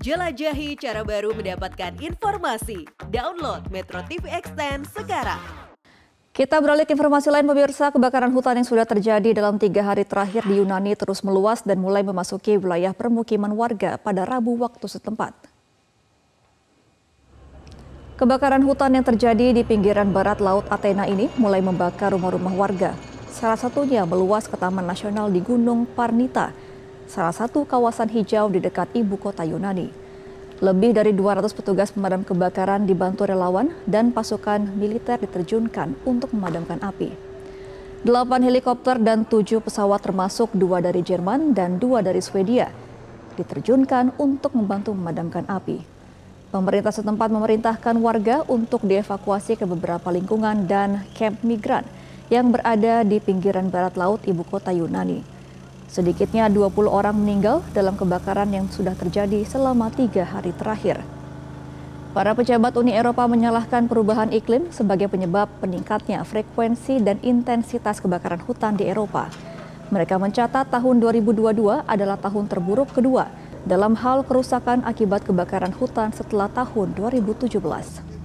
Jelajahi cara baru mendapatkan informasi. Download Metro TV Extend sekarang. Kita beralih ke informasi lain pemirsa, kebakaran hutan yang sudah terjadi dalam tiga hari terakhir di Yunani terus meluas dan mulai memasuki wilayah permukiman warga pada Rabu waktu setempat. Kebakaran hutan yang terjadi di pinggiran barat Laut Athena ini mulai membakar rumah-rumah warga. Salah satunya meluas ke Taman Nasional di Gunung Parnita, salah satu kawasan hijau di dekat ibu kota Yunani. Lebih dari 200 petugas pemadam kebakaran dibantu relawan dan pasukan militer diterjunkan untuk memadamkan api. Delapan helikopter dan tujuh pesawat termasuk dua dari Jerman dan dua dari Swedia diterjunkan untuk membantu memadamkan api. Pemerintah setempat memerintahkan warga untuk dievakuasi ke beberapa lingkungan dan kamp migran yang berada di pinggiran barat laut ibu kota Yunani. Sedikitnya 20 orang meninggal dalam kebakaran yang sudah terjadi selama tiga hari terakhir. Para pejabat Uni Eropa menyalahkan perubahan iklim sebagai penyebab peningkatnya frekuensi dan intensitas kebakaran hutan di Eropa. Mereka mencatat tahun 2022 adalah tahun terburuk kedua dalam hal kerusakan akibat kebakaran hutan setelah tahun 2017.